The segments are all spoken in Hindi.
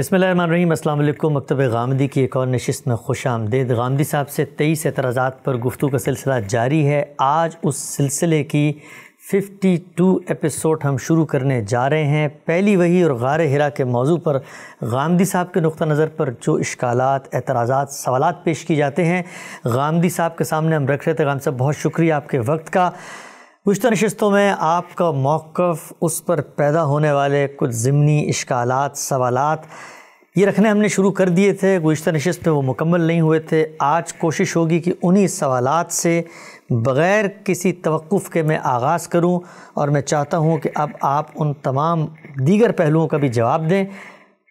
बसमीम अल्लाम मकतब गामदी की एक और नशस्त में खुश आमदेद गामदी साहब से तेईस एतराज़ात पर गुफ्तु का सिलसिला जारी है आज उस सिलसिले की फ़िफ्टी टू एपिसोड हम शुरू करने जा रहे हैं पहली वही और गार हिरा के मौजू पर गामदी साहब के नुक़ नज़र पर जो इश्काल एतराज़ा सवाल पेश किए जाते हैं गामदी साहब के सामने हम रख रहे थे गाम साहब बहुत शुक्रिया आपके वक्त का गुज्त नशस्तों में आपका मौक़ उस पर पैदा होने वाले कुछ ज़मनी इश्काल सवाल ये रखने हमने शुरू कर दिए थे गुज्त नशस्त में वो मुकम्मल नहीं हुए थे आज कोशिश होगी कि उन्हीं सवाल से बग़ैर किसी तवक़ के मैं आगाज़ करूँ और मैं चाहता हूँ कि अब आप उन तमाम दीगर पहलुओं का भी जवाब दें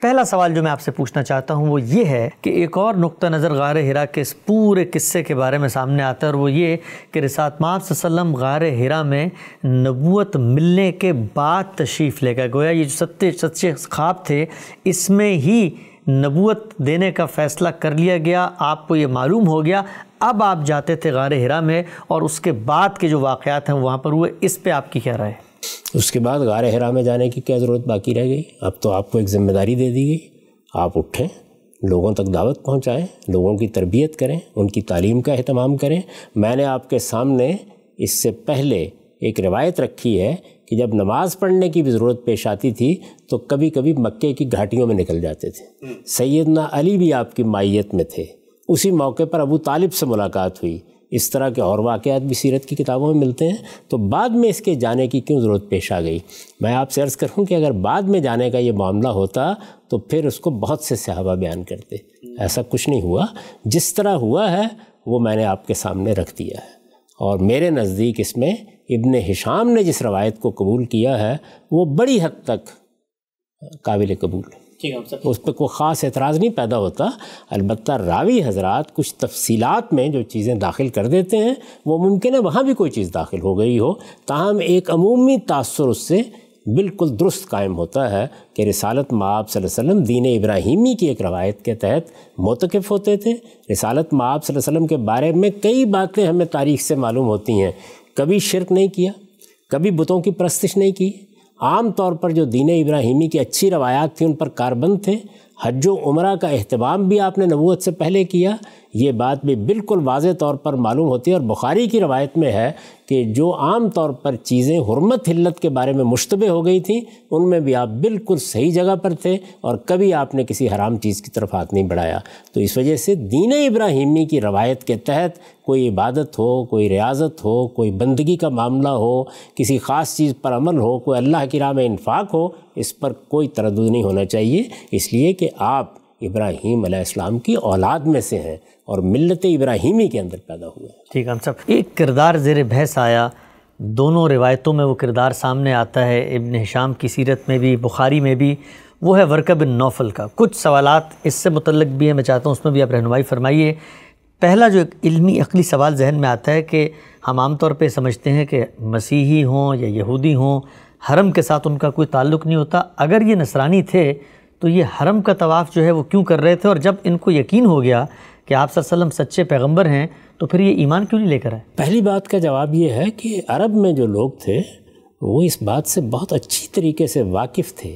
पहला सवाल जो मैं आपसे पूछना चाहता हूँ वो ये है कि एक और नुक्ता नज़र गार हिरा के इस पूरे किस्से के बारे में सामने आता है और वो ये कि रिसात माप वसम गार हिरा में नबूत मिलने के बाद तशरीफ़ लेकर गोया ये जो सत्य सच्चे ख्वाब थे इसमें ही नबूत देने का फ़ैसला कर लिया गया आपको ये मालूम हो गया अब आप जाते थे गार हिरा में और उसके बाद के जो वाक़ हैं वहाँ पर हुए इस पर आपकी क्या राय है उसके बाद गार हरा में जाने की क्या ज़रूरत बाकी रह गई अब तो आपको एक ज़िम्मेदारी दे दी गई आप उठें लोगों तक दावत पहुंचाएं, लोगों की तरबियत करें उनकी तालीम का अहतमाम करें मैंने आपके सामने इससे पहले एक रिवायत रखी है कि जब नमाज़ पढ़ने की भी ज़रूरत पेश आती थी तो कभी कभी मक्के की घाटियों में निकल जाते थे हम्म। सैदना अली भी आपकी माइत में थे उसी मौके पर अबू तालिब से मुलाकात हुई इस तरह के और वाक़ात भी सीरत की किताबों में मिलते हैं तो बाद में इसके जाने की क्यों ज़रूरत पेश आ गई मैं आपसे अर्ज़ करूँ कि अगर बाद में जाने का ये मामला होता तो फिर उसको बहुत से सहाबा बयान करते ऐसा कुछ नहीं हुआ जिस तरह हुआ है वो मैंने आपके सामने रख दिया है और मेरे नज़दीक इसमें इबन हिशाम ने जिस रवायत को कबूल किया है वो बड़ी हद तक काबिल कबूल है उस पर कोई ख़ास एतराज़ नहीं पैदा होता अलबत् रावी हजरात कुछ तफसीलात में जो चीज़ें दाखिल कर देते हैं वो मुमकिन है वहाँ भी कोई चीज़ दाखिल हो गई हो ताहम एक अमूमी तासर उससे बिल्कुल दुरुस्त कायम होता है कि रिसालत माब वसम दीन इब्राहिमी की एक रवायत के तहत मोतकफ़ होते थे रिसालत माब वसम के बारे में कई बातें हमें तारीख से मालूम होती हैं कभी शिरक नहीं किया कभी बुतों की प्रस्तिश नहीं की आम तौर पर जो दीन इब्राहिमी की अच्छी रवायात थी उन पर कारबंद थे हज उम्र का अहतमाम भी आपने नबूत से पहले किया ये बात भी बिल्कुल वाज तौर पर मालूम होती है और बुखारी की रवायत में है कि जो आम तौर पर चीज़ें हरमत हिल्लत के बारे में मुशतबे हो गई थी उनमें भी आप बिल्कुल सही जगह पर थे और कभी आपने किसी हराम चीज़ की तरफ हाथ नहीं बढ़ाया तो इस वजह से दीन इब्राहिमी की रवायत के तहत कोई इबादत हो कोई रियाजत हो कोई बंदगी का मामला हो किसी ख़ास चीज़ पर अमल हो कोई अल्लाह की राम इनफाक़ हो इस पर कोई तरद नहीं होना चाहिए इसलिए कि आप इब्राहिम अलैहिस्सलाम की औलाद में से हैं और मिलत इब्राहिमी के अंदर पैदा हुए हैं ठीक हम सब एक किरदार ज़ेर बहस आया दोनों रिवायतों में वो किरदार सामने आता है इबन हिशाम की सीरत में भी बुखारी में भी वो है वर्क बिन नौफल का कुछ सवाल इससे मतलब भी हैं मैं चाहता हूँ उसमें भी आप रहनुमाई फरमाइए पहला जो एक इल्मी अकली सवाल जहन में आता है कि हम आमतौर पर समझते हैं कि मसीही हों या यहूदी हों हरम के साथ उनका कोई ताल्लुक नहीं होता अगर ये नसरानी थे तो ये हरम का तवाफ़ जो है वो क्यों कर रहे थे और जब इनको यकीन हो गया कि आप सल्लम सच्चे पैगंबर हैं तो फिर ये ईमान क्यों नहीं लेकर आए पहली बात का जवाब ये है कि अरब में जो लोग थे वो इस बात से बहुत अच्छी तरीके से वाकिफ़ थे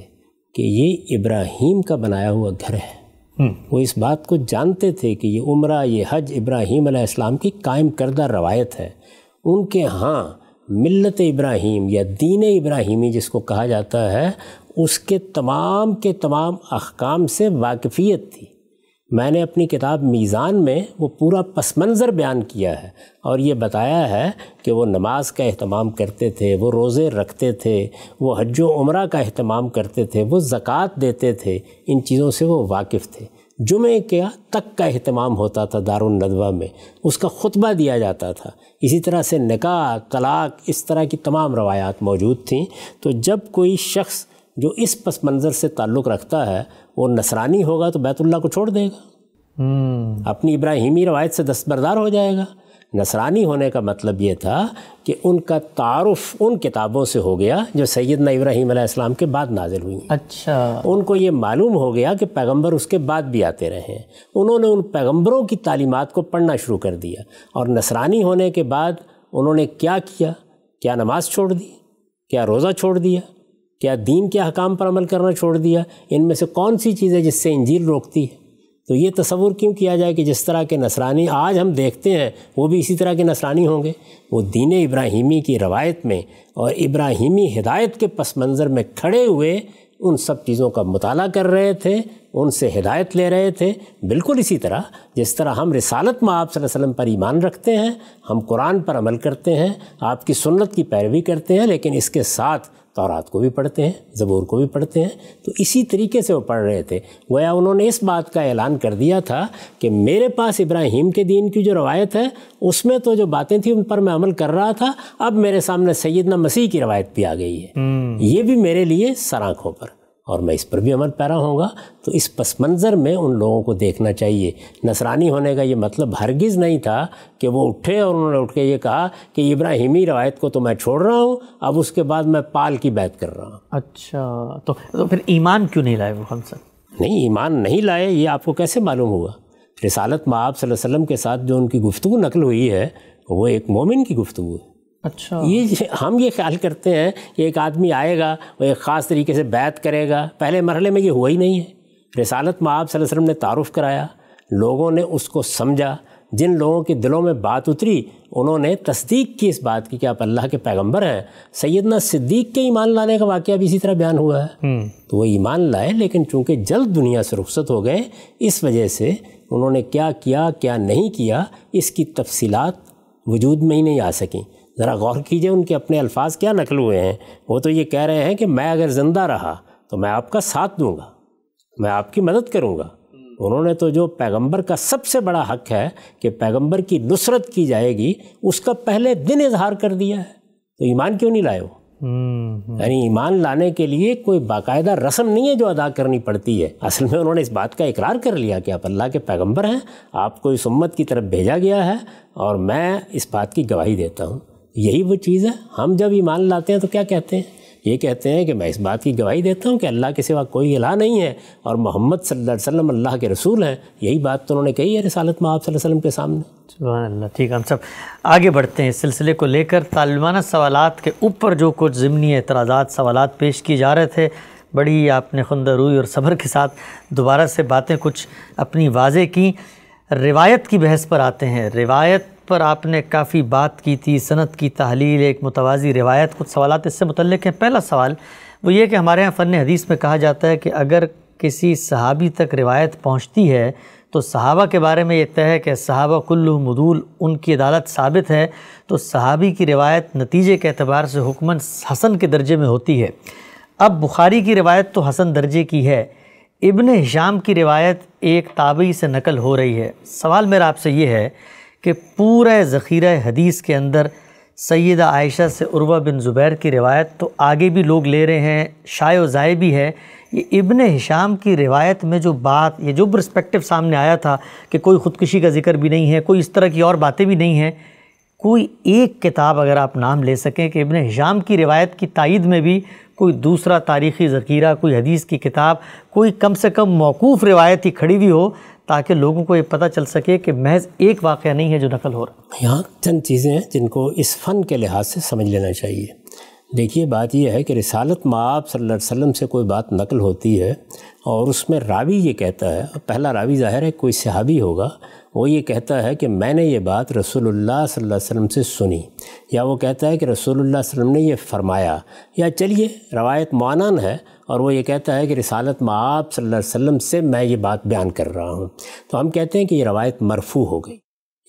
कि ये इब्राहिम का बनाया हुआ घर है हम्म। वो इस बात को जानते थे कि ये उम्र ये हज इब्राहिम की कायम करदा रवायत है उनके यहाँ मिलत इब्राहिम या दीन इब्राहिमी जिसको कहा जाता है उसके तमाम के तमाम अहकाम से वाकफ़ियत थी मैंने अपनी किताब मीज़ान में वो पूरा पस मंज़र बयान किया है और ये बताया है कि वो नमाज का अहतमाम करते थे वो रोज़े रखते थे वो हज उम्र का अहतमाम करते थे वो ज़क़़त देते थे इन चीज़ों से वो वाकिफ़ थे जुमे के तक का अहतमाम होता था दारुल नदवा में उसका खुतबा दिया जाता था इसी तरह से निका तलाक इस तरह की तमाम रवायात मौजूद थी तो जब कोई शख्स जो इस पस मंज़र से ताल्लुक़ रखता है वो नसरानी होगा तो बैतुल्ला को छोड़ देगा हम्म। अपनी इब्राहिमी रवायत से दस्तबरदार हो जाएगा नसरानी होने का मतलब ये था कि उनका तारफ़ उन किताबों से हो गया जो सैदना इब्राहीम आसमाम के बाद नाजिल हुई अच्छा उनको ये मालूम हो गया कि पैगम्बर उसके बाद भी आते रहे उन्होंने उन पैगम्बरों की तालीमत को पढ़ना शुरू कर दिया और नसरानी होने के बाद उन्होंने क्या किया क्या नमाज छोड़ दी क्या रोज़ा छोड़ दिया क्या दीन के हकाम पर अमल करना छोड़ दिया इनमें से कौन सी चीज़ें जिससे इंजील रोकती है तो ये तस्वूर क्यों किया जाए कि जिस तरह के नसरानी आज हम देखते हैं वो भी इसी तरह के नसरानी होंगे वो दीन इब्राहिमी की रवायत में और इब्राहिमी हिदायत के पस मंज़र में खड़े हुए उन सब चीज़ों का मताल कर रहे थे उनसे हिदायत ले रहे थे बिल्कुल इसी तरह जिस तरह हम रिसालत में आप वसल्लम पर ईमान रखते हैं हम कुरान पर अमल करते हैं आपकी सुन्नत की पैरवी करते हैं लेकिन इसके साथ तौरात को भी पढ़ते हैं ज़बूर को भी पढ़ते हैं तो इसी तरीके से वो पढ़ रहे थे गोया उन्होंने इस बात का ऐलान कर दिया था कि मेरे पास इब्राहिम के दीन की जो रवायत है उसमें तो जो बातें थी उन पर मैं अमल कर रहा था अब मेरे सामने सैदना मसीह की रवायत भी आ गई है हम्म। ये भी मेरे लिए सराखों पर और मैं इस पर भी अमल पैरा होऊंगा तो इस पस मंज़र में उन लोगों को देखना चाहिए नसरानी होने का ये मतलब हरगिज़ नहीं था कि वो उठे और उन्होंने उठ के ये कहा कि इब्राहिमी रवायत को तो मैं छोड़ रहा हूँ अब उसके बाद मैं पाल की बैत कर रहा हूँ अच्छा तो, तो फिर ईमान क्यों नहीं लाए वो हम सर नहीं ईमान नहीं लाए ये आपको कैसे मालूम हुआ रिसालत माँ आप वसम के साथ जो उनकी गुफ्तु नकल हुई है वो एक मोमिन की गुफ्तु है अच्छा ये हम ये ख्याल करते हैं कि एक आदमी आएगा वो एक ख़ास तरीके से बैत करेगा पहले मरहले में ये हुआ ही नहीं है रसालत में आप वसल्लम ने तारुफ़ कराया लोगों ने उसको समझा जिन लोगों के दिलों में बात उतरी उन्होंने तस्दीक की इस बात की कि आप अल्लाह के पैगंबर हैं सैदना सिद्दीक के ईमान लाने का वाक़ भी इसी तरह बयान हुआ है हम्म। तो वो ईमान लाए लेकिन चूँकि जल्द दुनिया से रुखसत हो गए इस वजह से उन्होंने क्या किया क्या नहीं किया इसकी तफसीत वजूद में ही नहीं आ सकें ज़रा गौर कीजिए उनके अपने अल्फाज क्या नकल हुए हैं वो तो ये कह रहे हैं कि मैं अगर ज़िंदा रहा तो मैं आपका साथ दूंगा मैं आपकी मदद करूंगा उन्होंने तो जो पैगंबर का सबसे बड़ा हक है कि पैगंबर की नुसरत की जाएगी उसका पहले दिन इजहार कर दिया है तो ईमान क्यों नहीं लाए वो हम्म, हम्म। यानी ईमान लाने के लिए कोई बाकायदा रस्म नहीं है जो अदा करनी पड़ती है असल में उन्होंने इस बात का इकरार कर लिया कि आप अल्लाह के पैगंबर हैं आपको इस उम्मत की तरफ भेजा गया है और मैं इस बात की गवाही देता हूँ यही वो चीज़ है हम जब ईमान लाते हैं तो क्या कहते हैं ये कहते हैं कि मैं इस बात की गवाही देता हूँ कि अल्लाह के सिवा कोई अला नहीं है और मोहम्मद सल्लल्लाहु वसल्लम अल्लाह के रसूल हैं यही बात तो उन्होंने कही है रसालत में आप वसल्लम के सामने अल्लाह ठीक हम सब आगे बढ़ते हैं इस सिलसिले को लेकर तालिबाना सवाल के ऊपर जो कुछ ज़मनी एतराज़ा सवाल पेश किए जा रहे थे बड़ी आपने रुई और सब्र के साथ दोबारा से बातें कुछ अपनी वाजे की रिवायत की बहस पर आते हैं रिवायत पर आपने काफ़ी बात की थी सनत की तहलील एक मुतवाज़ी रिवायत कुछ सवाल इससे मतलब हैं पहला सवाल वो ये कि हमारे यहाँ फ़न हदीस में कहा जाता है कि अगर किसी सहाबी तक रिवायत पहुँचती है तो सहाबा के बारे में ये तय है कि सहाबा कुल्लु मदूल उनकी अदालत साबित है तो सहाबी की रिवायत नतीजे के अतबार से हुक्मन हसन के दर्जे में होती है अब बुखारी की रिवायत तो हसन दर्जे की है इबन हिशाम की रिवायत एक ताबी से नकल हो रही है सवाल मेरा आपसे ये है कि पूरा ज़ख़ीरा हदीस के अंदर सैद आयशा से उर्वा बिन ज़ुबैर की रिवायत तो आगे भी लोग ले रहे हैं शाय ज़ाय भी है ये इबन हिशाम की रिवायत में जो बात ये जो प्रस्पेक्टिव सामने आया था कि कोई ख़ुदकुशी का जिक्र भी नहीं है कोई इस तरह की और बातें भी नहीं हैं कोई एक किताब अगर आप नाम ले सकें कि इबन हिशाम की रिवायत की तइद में भी कोई दूसरा तारीख़ी ज़ख़ीरा कोई हदीस की किताब कोई कम से कम मौकूफ़ रिवायत ही खड़ी हुई हो ताकि लोगों को ये पता चल सके कि महज एक वाक़ नहीं है जो नकल हो रहा यहाँ चंद चीज़ें हैं जिनको इस फ़न के लिहाज से समझ लेना चाहिए देखिए बात यह है कि रिसालत माँ सल्लल्लाहु अलैहि वसल्लम से कोई बात नकल होती है और उसमें रावी ये कहता है पहला रावी ज़ाहिर है कोई सहाबी होगा वो ये कहता है कि मैंने ये बात रसूलुल्लाह सल्लल्लाहु अलैहि वसल्लम से सुनी या वो कहता है कि रसूलुल्लाह वसल्लम ने यह फरमाया या चलिए रवायत मानन है और वो ये कहता है कि रसालत माप सल्लल्लाहु अलैहि वसल्लम से मैं ये बात बयान कर रहा हूँ तो हम कहते हैं कि ये रवायत मरफू हो गई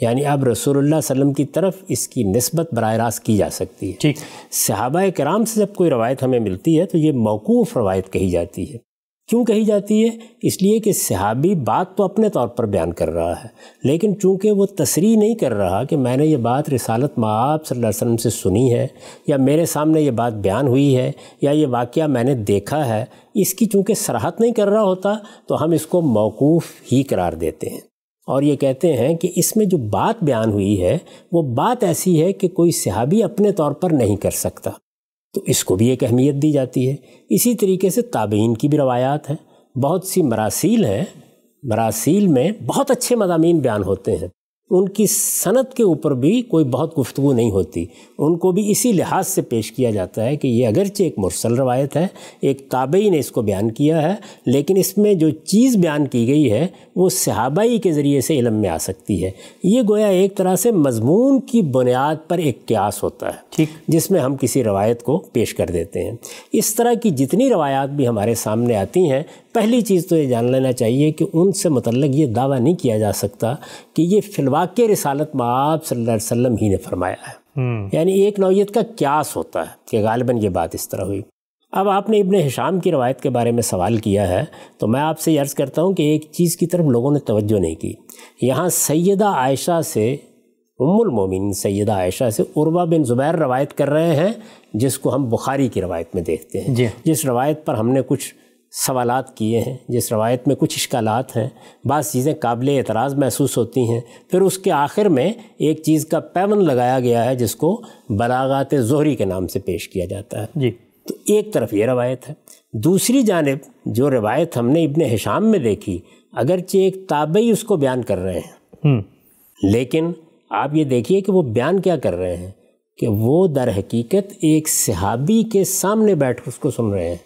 यानी अब रसूलुल्लाह सल्लम की तरफ इसकी नस्बत बरह रास्त की जा सकती है ठीक सहाबा कराम से जब कोई रवायत हमें मिलती है तो ये मौकूफ़ रवायत कही जाती है क्यों कही जाती है इसलिए कि सहाबी बात तो अपने तौर पर बयान कर रहा है लेकिन चूंकि वो तसरी नहीं कर रहा कि मैंने ये बात रिसालत माँ सल्लल्लाहु अलैहि वसल्लम से सुनी है या मेरे सामने ये बात बयान हुई है या ये वाक़ मैंने देखा है इसकी चूंकि सराहत नहीं कर रहा होता तो हम इसको मौकूफ़ ही करार देते हैं और ये कहते हैं कि इसमें जो बात बयान हुई है वो बात ऐसी है कि कोई सहाबी अपने तौर पर नहीं कर सकता तो इसको भी एक अहमियत दी जाती है इसी तरीके से ताबीन की भी रवायात है बहुत सी मरासील हैं मरासील में बहुत अच्छे मजामी बयान होते हैं उनकी सनत के ऊपर भी कोई बहुत गुफ्तु नहीं होती उनको भी इसी लिहाज से पेश किया जाता है कि ये अगरचे एक मुरसल रवायत है एक ताबई ने इसको बयान किया है लेकिन इसमें जो चीज़ बयान की गई है वो सहाबाई के ज़रिए से इलम में आ सकती है ये गोया एक तरह से मजमून की बुनियाद पर एक क्यास होता है ठीक जिसमें हम किसी रवायत को पेश कर देते हैं इस तरह की जितनी रवायात भी हमारे सामने आती हैं पहली चीज़ तो ये जान लेना चाहिए कि उनसे मतलब ये दावा नहीं किया जा सकता कि ये फिलवाक़ रिसालत में आप अलैहि ही ने फरमाया है हम्म। यानी एक नौीयत का क्यास होता है कि गालिबा ये बात इस तरह हुई अब आपने इबन हिशाम की रवायत के बारे में सवाल किया है तो मैं आपसे अर्ज़ करता हूँ कि एक चीज़ की तरफ लोगों ने तोज्जो नहीं की यहाँ सैदा आयशा से उम्मुल मोमिन सैदा आयशा से उर्वा बिन ज़ुबैर रवायत कर रहे हैं जिसको हम बुखारी की रवायत में देखते हैं जिस रवायत पर हमने कुछ सवाल किए हैं जिस रवायत में कुछ इश्काल हैं बाज़ चीज़ें काबिल एतराज़ महसूस होती हैं फिर उसके आखिर में एक चीज़ का पैवन लगाया गया है जिसको बलागात जहरी के नाम से पेश किया जाता है जी तो एक तरफ ये रवायत है दूसरी जानब जो रवायत हमने इबन हिशाम में देखी अगरचे एक ताबई उसको बयान कर रहे हैं हम्म। लेकिन आप ये देखिए कि वो बयान क्या कर रहे हैं कि वो दर हकीकत एक सहाबी के सामने बैठ उसको सुन रहे हैं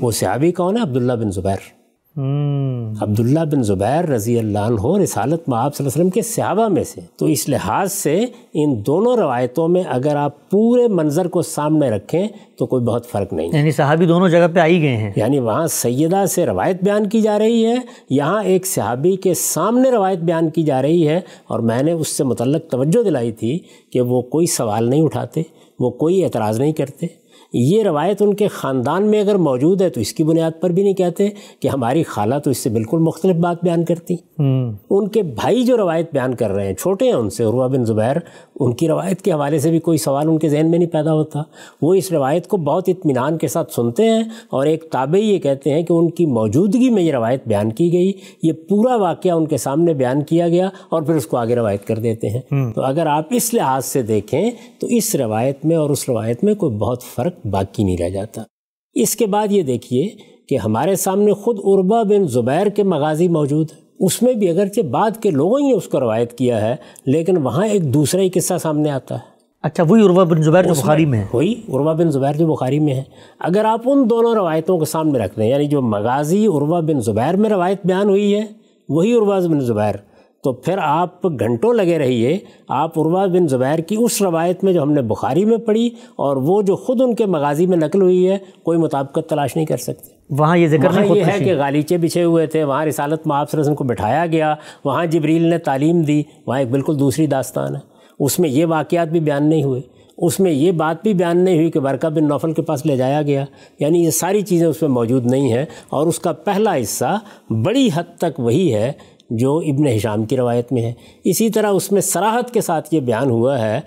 वो सहाबी कौन है अब्दुल्ला बिन ज़ुबैर हम्म। अब्दुल्ला बिन ज़ुबैर रज़ी अल्लाह रसालत में आप वसल्लम के सहाबा में से तो इस लिहाज से इन दोनों रवायतों में अगर आप पूरे मंज़र को सामने रखें तो कोई बहुत फ़र्क नहीं यानी सहाबी दोनों जगह पे आई गए हैं यानी वहाँ सैदा से रवायत बयान की जा रही है यहाँ एक सहाबी के सामने रवायत बयान की जा रही है और मैंने उससे मुतल तवज्जो दिलाई थी कि वो कोई सवाल नहीं उठाते वो कोई एतराज़ नहीं करते ये रवायत उनके ख़ानदान में अगर मौजूद है तो इसकी बुनियाद पर भी नहीं कहते कि हमारी खाला तो इससे बिल्कुल मुख्तलिफ बात बयान करती हम्म। उनके भाई जो रवायत बयान कर रहे हैं छोटे हैं उनसे उर्वा बिन ज़ुबैर उनकी रवायत के हवाले से भी कोई सवाल उनके जहन में नहीं पैदा होता वो इस रवायत को बहुत इतमान के साथ सुनते हैं और एक ताबे ये कहते हैं कि उनकी मौजूदगी में ये रवायत बयान की गई ये पूरा वाक़ उनके सामने बयान किया गया और फिर उसको आगे रवायत कर देते हैं हम्म। तो अगर आप इस लिहाज से देखें तो इस रवायत में और उस रवायत में कोई बहुत फ़र्क बाकी नहीं रह जाता इसके बाद ये देखिए कि हमारे सामने ख़ुद उर्बा बिन ज़ुबैर के मगाजी मौजूद है उसमें भी अगरचे बाद के लोगों ने उसको रवायत किया है लेकिन वहाँ एक दूसरा ही किस्सा सामने आता है अच्छा वही उर्वा बिन ज़ुबैर जो बुखारी में है वही उर्वा बिन ज़ुबैर जो बुखारी में है अगर आप उन दोनों रवायतों को सामने रख दें यानी जो मगाजी उर्वा बिन ज़ुबैर में रवायत बयान हुई है वही उर्वा बिन ज़ुबैर तो फिर आप घंटों लगे रहिए आप उर्वा बिन ज़ुबैर की उस रवायत में जो हमने बुखारी में पढ़ी और वो जो ख़ुद उनके मगाजी में नकल हुई है कोई मुताबकत तलाश नहीं कर सकते वहाँ ये जिक्र ये है कि गालीचे बिछे हुए थे वहाँ रिसालत महाब को बिठाया गया वहाँ जबरील ने तालीम दी वहाँ एक बिल्कुल दूसरी दास्तान है उसमें ये वाक़ात भी बयान नहीं हुए उसमें ये बात भी बयान नहीं हुई कि बरका बिन नौफल के पास ले जाया गया यानी ये सारी चीज़ें उसमें मौजूद नहीं हैं और उसका पहला हिस्सा बड़ी हद तक वही है जो इब्न हिशाम की रवायत में है इसी तरह उसमें सराहत के साथ ये बयान हुआ है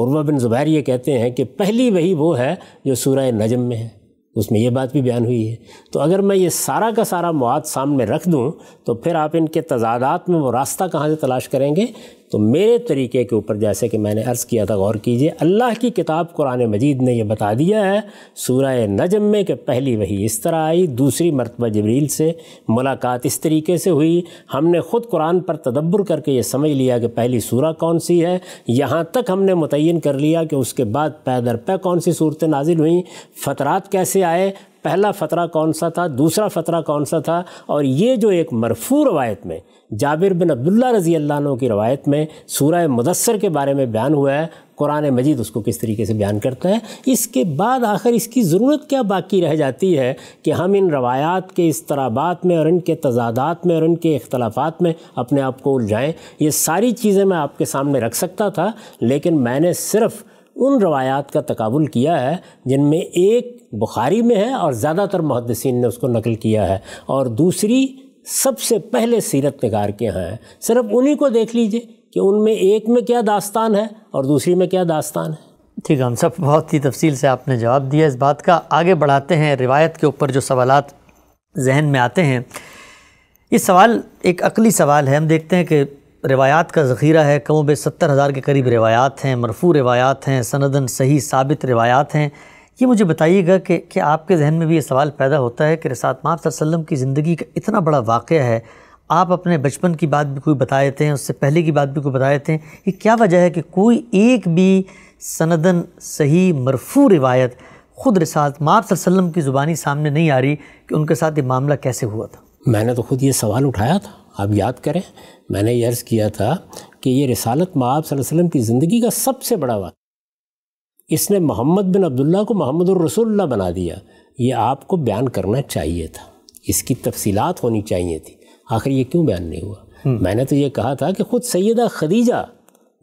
उर्वा बिन ज़ुबैर ये कहते हैं कि पहली वही वो है जो सूरा नजम में है उसमें यह बात भी बयान हुई है तो अगर मैं ये सारा का सारा मवाद सामने रख दूँ तो फिर आप इनके तजादात में वो रास्ता कहाँ से तलाश करेंगे तो मेरे तरीके के ऊपर जैसे कि मैंने अर्ज़ किया था गौर कीजिए अल्लाह की किताब कुरान मजीद ने यह बता दिया है सूर नजम में कि पहली वही इस तरह आई दूसरी मरतबा जबरील से मुलाकात इस तरीके से हुई हमने ख़ुद कुरान पर तदब्बर करके ये समझ लिया कि पहली सूरह कौन सी है यहाँ तक हमने मुतन कर लिया कि उसके बाद पैदर पै कौन सी सूरतें नाजिल हुई फ़तरात कैसे आए पहला फ़तरा कौन सा था दूसरा फ़तरा कौन सा था और ये जो एक मरफू रवायत में जाबिर बिन अब्दुल्ला रज़ी अल्लाह की रवायत में सूर मुदसर के बारे में बयान हुआ है कुरान मजीद उसको किस तरीके से बयान करता है इसके बाद आखिर इसकी ज़रूरत क्या बाकी रह जाती है कि हम इन रवायात के इसतराबात में और इनके तजादात में और इनके अख्तलाफात में अपने आप को उलझाएँ ये सारी चीज़ें मैं आपके सामने रख सकता था लेकिन मैंने सिर्फ़ उन रवायात का तकबुल किया है जिनमें एक बुखारी में है और ज़्यादातर मुहदसिन ने उसको नकल किया है और दूसरी सबसे पहले सीरत नगार के हैं सिर्फ उन्हीं को देख लीजिए कि उनमें एक में क्या दास्तान है और दूसरी में क्या दास्तान है ठीक है हम सब बहुत ही तफसील से आपने जवाब दिया इस बात का आगे बढ़ाते हैं रिवायत के ऊपर जो सवाल जहन में आते हैं ये सवाल एक अकली सवाल है हम देखते हैं कि रिवायात का ज़ख़ीरा है कम बे सत्तर हज़ार के करीब रिवायात हैं मरफू रिवायात हैं सनदन सही साबित रिवायात हैं ये मुझे बताइएगा कि क्या आपके जहन में भी ये सवाल पैदा होता है कि रसात माप वसम की ज़िंदगी का इतना बड़ा वाक़ है आप अपने बचपन की बात भी कोई बताए थे उससे पहले की बात भी कोई बताए थे ये क्या वजह है कि कोई एक भी सनदन सही मरफू रिवायत ख़ुद रसात माप वसम की ज़ुबानी सामने नहीं आ रही कि उनके साथ ये मामला कैसे हुआ था मैंने तो ख़ुद ये सवाल उठाया था आप याद करें मैंने ये अर्ज़ किया था कि ये रसालत माब वसल्लम की ज़िंदगी का सबसे बड़ा वक्त इसने मोहम्मद बिन अब्दुल्ला को मोहम्मद रसोल्ला बना दिया ये आपको बयान करना चाहिए था इसकी तफसीत होनी चाहिए थी आखिर ये क्यों बयान नहीं हुआ हम्म। मैंने तो ये कहा था कि ख़ुद सैदा खदीजा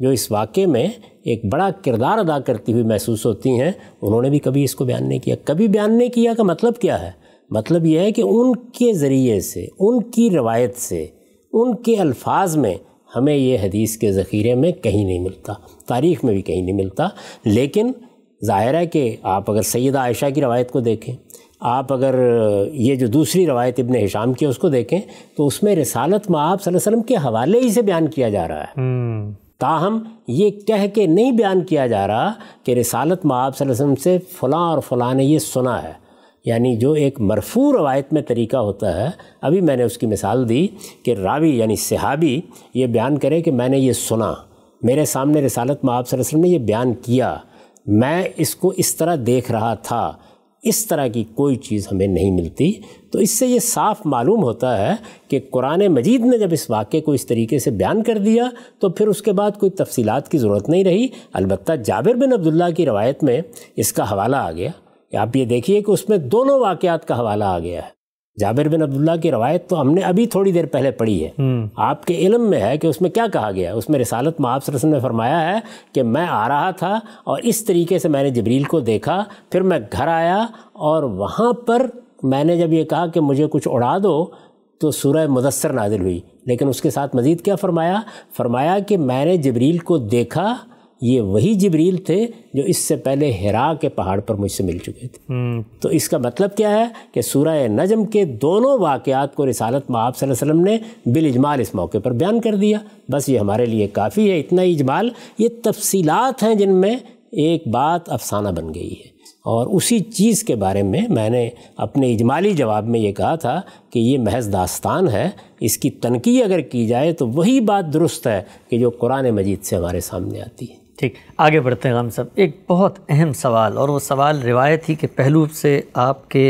जो इस वाक़े में एक बड़ा किरदार अदा करती हुई महसूस होती हैं उन्होंने भी कभी इसको बयान नहीं किया कभी बयान नहीं किया का मतलब क्या है मतलब यह है कि उनके ज़रिए से उनकी रवायत से उनके अल्फाज में हमें ये हदीस के ज़ख़ीरे में कहीं नहीं मिलता तारीख़ में भी कहीं नहीं मिलता लेकिन ज़ाहिर है कि आप अगर सैद आयशा की रवायत को देखें आप अगर ये जो दूसरी रवायत इबन हिशाम की उसको देखें तो उसमें रसालत आप वसल्लम के हवाले ही से बयान किया जा रहा है हम्म। ताहम ये कह के नहीं बयान किया जा रहा कि रसालत में आप से फ़लाँ और फ़लाँ ने यह सुना है यानी जो एक मरफू रवायत में तरीका होता है अभी मैंने उसकी मिसाल दी कि रावी यानी सिहाबी ये बयान करे कि मैंने ये सुना मेरे सामने रसालत में आप वसल्लम ने यह बयान किया मैं इसको इस तरह देख रहा था इस तरह की कोई चीज़ हमें नहीं मिलती तो इससे ये साफ मालूम होता है कि कुरान मजीद ने जब इस वाक़े को इस तरीके से बयान कर दिया तो फिर उसके बाद कोई तफसीलात की ज़रूरत नहीं रही अलबत् जाबिर बिन अब्दुल्ला की रवायत में इसका हवाला आ गया आप ये देखिए कि उसमें दोनों वाक़ात का हवाला आ गया है जाबिर बिन अब्दुल्ला की रवायत तो हमने अभी थोड़ी देर पहले पढ़ी है हम्म। आपके इलम में है कि उसमें क्या कहा गया उसमें रिसालत महाब रसम ने फरमाया है कि मैं आ रहा था और इस तरीके से मैंने जबरील को देखा फिर मैं घर आया और वहाँ पर मैंने जब ये कहा कि मुझे कुछ उड़ा दो तो सूर्य मुदसर नाजिल हुई लेकिन उसके साथ मज़ीद क्या फ़रमाया फ़रमाया कि मैंने जबरील को देखा ये वही जबरील थे जो इससे पहले हिरा के पहाड़ पर मुझसे मिल चुके थे हम्म। तो इसका मतलब क्या है कि सूरह नजम के दोनों वाक़ात को रिसालत माप वसल्लम ने बिलजमाल इस मौके पर बयान कर दिया बस ये हमारे लिए काफ़ी है इतना ही इजमाल ये तफसीलात हैं जिनमें एक बात अफसाना बन गई है और उसी चीज़ के बारे में मैंने अपने इजमाली जवाब में ये कहा था कि ये महज दास्तान है इसकी तनकी अगर की जाए तो वही बात दुरुस्त है कि जो कुरान मजीद से हमारे सामने आती है ठीक आगे बढ़ते हैं हम सब एक बहुत अहम सवाल और वो सवाल रिवायत ही के पहलू से आपके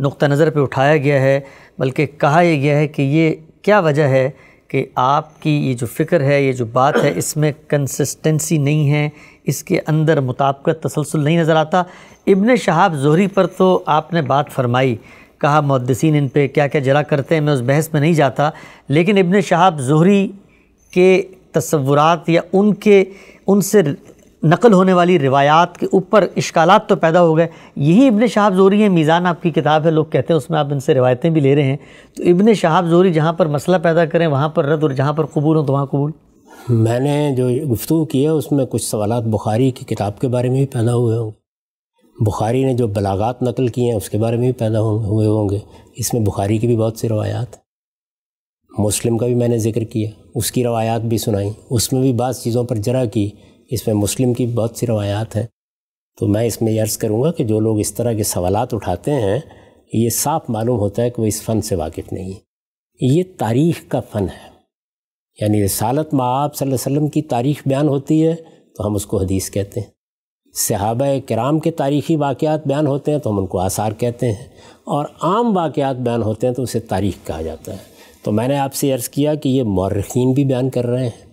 नुक़ नज़र पर उठाया गया है बल्कि कहा यह गया है कि ये क्या वजह है कि आपकी ये जो फ़िक्र है ये जो बात है इसमें कंसिस्टेंसी नहीं है इसके अंदर मुताबकत तसलसल नहीं नज़र आता इबन शहाब जोहरी पर तो आपने बात फरमाई कहा मुद्दसिन इन पर क्या क्या जरा करते हैं मैं उस बहस में नहीं जाता लेकिन इबन शहाब जहरी के तस्वुरात या उनके उनसे नकल होने वाली रिवायात के ऊपर इश्कालात तो पैदा हो गए यही इबन शहाब जोरी है मीज़ान आपकी किताब है लोग कहते हैं उसमें आप इनसे रिवायतें भी ले रहे हैं तो इबन शहाब जोरी जहाँ पर मसला पैदा करें वहाँ पर रद्द और जहाँ पर कबूल हो तो वहाँ कबूल मैंने जो गुफ्तु की है उसमें कुछ सवाल बुखारी की किताब के बारे में भी पैदा हुए होंगे बुखारी ने जो बलागत नकल किए हैं उसके बारे में भी पैदा हुए होंगे इसमें बुखारी की भी बहुत सी रवायात हैं मुस्लिम का भी मैंने ज़िक्र किया उसकी रवायात भी सुनाई उसमें भी बात चीज़ों पर जरा की इसमें मुस्लिम की बहुत सी रवायात हैं तो मैं इसमें अर्ज़ करूँगा कि जो लोग इस तरह के सवालत उठाते हैं ये साफ मालूम होता है कि वो इस फ़न से वाकिफ़ नहीं ये तारीख़ का फ़न है यानी रसालत माब वसम की तारीख़ बयान होती है तो हम उसको हदीस कहते हैं सहाब कराम के तारीख़ी वाक़ात बयान होते हैं तो हम उनको आसार कहते हैं और आम वाक़ात बयान होते हैं तो उसे तारीख़ कहा जाता है तो मैंने आपसे अर्ज़ किया कि ये मौरखीन भी बयान कर रहे हैं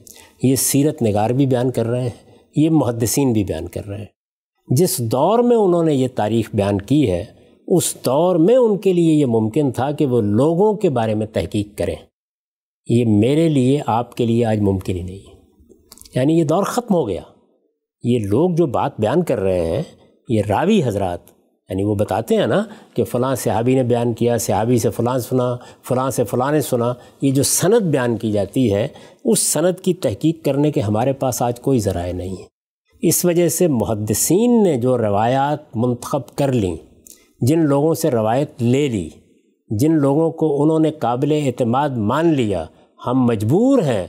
ये सीरत नगार भी बयान कर रहे हैं ये मुहदसिन भी बयान कर रहे हैं जिस दौर में उन्होंने ये तारीख बयान की है उस दौर में उनके लिए ये मुमकिन था कि वो लोगों के बारे में तहकीक करें ये मेरे लिए आपके लिए आज मुमकिन ही नहीं यानी ये दौर ख़त्म हो गया ये लोग जो बात बयान कर रहे हैं ये रावी हजरत यानी वो बताते हैं ना कि फ़लाँ सहाबी ने बयान किया सहाबी से फ़लाँ सुना फ़लाँ से फ़लाँ ने सुना ये जो सनद बयान की जाती है उस सनद की तहकीक करने के हमारे पास आज कोई ज़रा नहीं है इस वजह से मुहदसिन ने जो रवायात मंतखब कर ली जिन लोगों से रवायत ले ली जिन लोगों को उन्होंने काबिल अतमाद मान लिया हम मजबूर हैं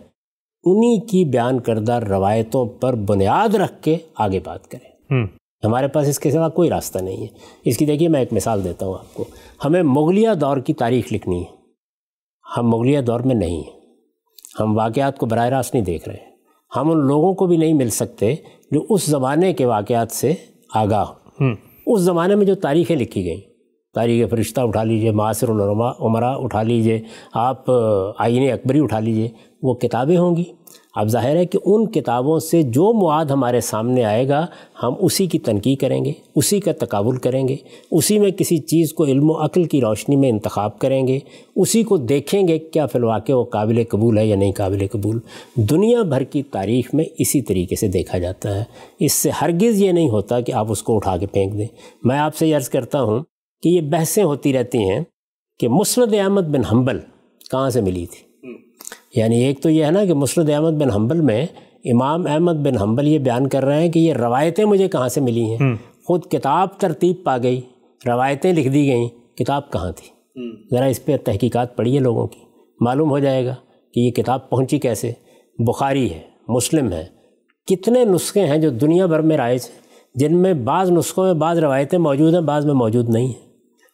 उन्हीं की बयान करदा रवायतों पर बुनियाद रख के आगे बात करें हम्म। हमारे पास इसके सिवा कोई रास्ता नहीं है इसकी देखिए मैं एक मिसाल देता हूँ आपको हमें मुगलिया दौर की तारीख लिखनी है हम मुगलिया दौर में नहीं हैं हम वाक़ात को बर रास्त नहीं देख रहे हम उन लोगों को भी नहीं मिल सकते जो उस ज़माने के वाक़ात से आगाह हम्म। उस ज़माने में जो तारीखें लिखी गई तारीख फरिश्ता उठा लीजिए मासिर उमरा उठा लीजिए आप आइन अकबरी उठा लीजिए वो किताबें होंगी अब जाहिर है कि उन किताबों से जो मुआद हमारे सामने आएगा हम उसी की तनकी करेंगे उसी का तकाबुल करेंगे उसी में किसी चीज़ को इल्म अक्ल की रोशनी में इंतखब करेंगे उसी को देखेंगे क्या फिलवाक़ वो काबिल कबूल है या नहीं काबिल कबूल दुनिया भर की तारीख में इसी तरीके से देखा जाता है इससे हरगिज़ ये नहीं होता कि आप उसको उठा के फेंक दें मैं आपसे अर्ज़ करता हूँ कि ये बहसें होती रहती हैं कि मुसरद अहमद बिन हम्बल कहाँ से मिली थी यानी एक तो यह है ना कि मुसरद अहमद बिन हम्बल में इमाम अहमद बिन हम्बल ये बयान कर रहे हैं कि ये रवायतें मुझे कहाँ से मिली हैं हम्म। ख़ुद किताब तरतीब पा गई रवायतें लिख दी गई किताब कहाँ थी हम्म। ज़रा इस पर तहकीकात पढ़िए लोगों की मालूम हो जाएगा कि ये किताब पहुँची कैसे बुखारी है मुस्लिम है कितने नुस्खे हैं जो दुनिया भर में राइज हैं जिनमें बाज़ नुस्खों में बाज़ रवायतें मौजूद हैं बाज़ में मौजूद नहीं हैं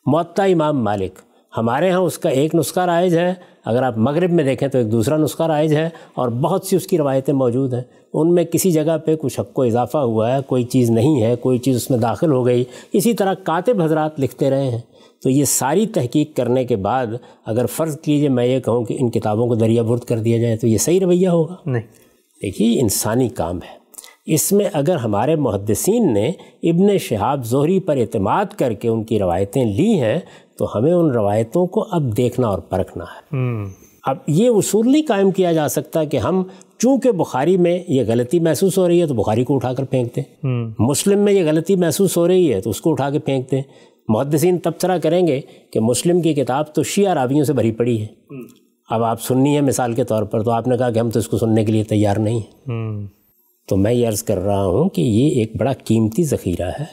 मत्ता इमाम मालिक हमारे यहाँ उसका एक नुस्खा राइज है अगर आप मगरब में देखें तो एक दूसरा नुस्खा राइज है और बहुत सी उसकी रवायतें मौजूद हैं उनमें किसी जगह पे कुछ हक को इजाफ़ा हुआ है कोई चीज़ नहीं है कोई चीज़ उसमें दाखिल हो गई इसी तरह कातिब हजरात लिखते रहे हैं तो ये सारी तहकीक करने के बाद अगर फ़र्ज़ कीजिए मैं ये कहूँ कि इन किताबों को दरिया बुर्द कर दिया जाए तो ये सही रवैया होगा नहीं देखिए इंसानी काम है इसमें अगर हमारे मुहदसिन ने इबन शहाब जोहरी पर अतमाद करके उनकी रवायतें ली हैं तो हमें उन रवायतों को अब देखना और परखना है अब ये उसूल नहीं कायम किया जा सकता कि हम चूंकि बुखारी में ये गलती महसूस हो रही है तो बुखारी को उठा कर फेंक दें मुस्लिम में ये गलती महसूस हो रही है तो उसको उठा कर फेंक दें मुहदसिन तबसरा करेंगे कि मुस्लिम की किताब तो शिया रावियों से भरी पड़ी है अब आप सुननी है मिसाल के तौर पर तो आपने कहा कि हम तो इसको सुनने के लिए तैयार नहीं हैं तो मैं ये अर्ज़ कर रहा हूँ कि ये एक बड़ा कीमती ज़ख़ीरा है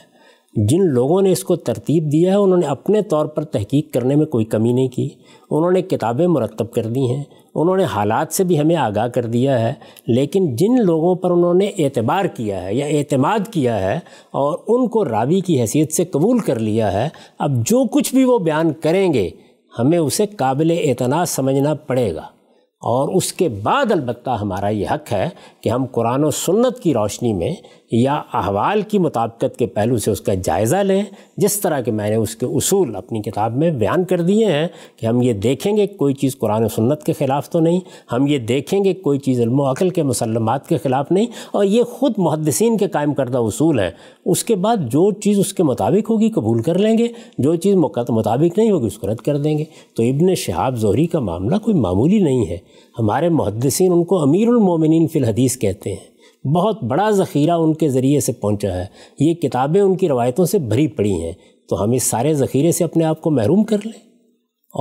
जिन लोगों ने इसको तरतीब दिया है उन्होंने अपने तौर पर तहकीक करने में कोई कमी नहीं की उन्होंने किताबें मुरतब कर दी हैं उन्होंने हालात से भी हमें आगाह कर दिया है लेकिन जिन लोगों पर उन्होंने एतबार किया है या एतमाद किया है और उनको रावी की हैसियत से कबूल कर लिया है अब जो कुछ भी वो बयान करेंगे हमें उसे काबिल एतना समझना पड़ेगा और उसके बाद अलबत् हमारा ये हक है कि हम कुरान और सुन्नत की रोशनी में या अहवाल की मुताबकत के पहलू से उसका जायज़ा लें जिस तरह के मैंने उसके उसूल अपनी किताब में बयान कर दिए हैं कि हम ये देखेंगे कोई चीज़ कुरान और सुन्नत के ख़िलाफ़ तो नहीं हम ये देखेंगे कोई चीज़ इल्म अकल के मुसलमात के ख़िलाफ़ नहीं और ये ख़ुद मुहदसिन के कायम करदा उसूल हैं उसके बाद जो चीज़ उसके मुताबिक होगी कबूल कर लेंगे जो चीज़ मुताबिक नहीं होगी उसको रद्द कर देंगे तो इबन शहाब जहरी का मामला कोई मामूली नहीं है हमारे मुहदसिन उनको अमीरमिन हदीस कहते हैं बहुत बड़ा ज़ख़ीरा उनके ज़रिए से पहुंचा है ये किताबें उनकी रवायतों से भरी पड़ी हैं तो हम इस सारे ज़ख़ीरे से अपने आप को महरूम कर लें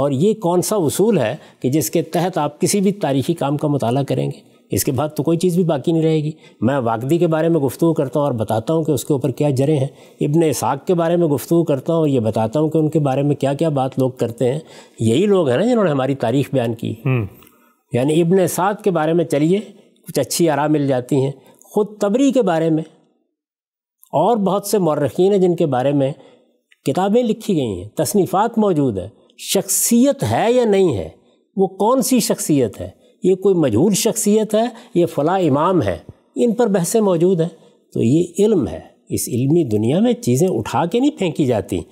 और ये कौन सा उसूल है कि जिसके तहत आप किसी भी तारीखी काम का मताल करेंगे इसके बाद तो कोई चीज़ भी बाकी नहीं रहेगी मैं वाकदी के बारे में गुफ्तु करता हूँ और बताता हूँ कि उसके ऊपर क्या जरें हैं इबन इसाक के बारे में गुफ्तु करता हूँ और ये बताता हूँ कि उनके बारे में क्या क्या बात लोग करते हैं यही लोग हैं ना जिन्होंने हमारी तारीख बयान की हम्म। यानी इब्न साद के बारे में चलिए कुछ अच्छी आरा मिल जाती हैं ख़ुद तबरी के बारे में और बहुत से मर्रखीन हैं जिनके बारे में किताबें लिखी गई हैं तसनीफ़ात मौजूद है शख्सियत है या नहीं है वो कौन सी शख्सियत है ये कोई मजहूल शख्सियत है ये फ़ला इमाम है इन पर बहसें मौजूद हैं तो ये इल्म है इस इल्मी दुनिया में चीज़ें उठा के नहीं फेंकी जाती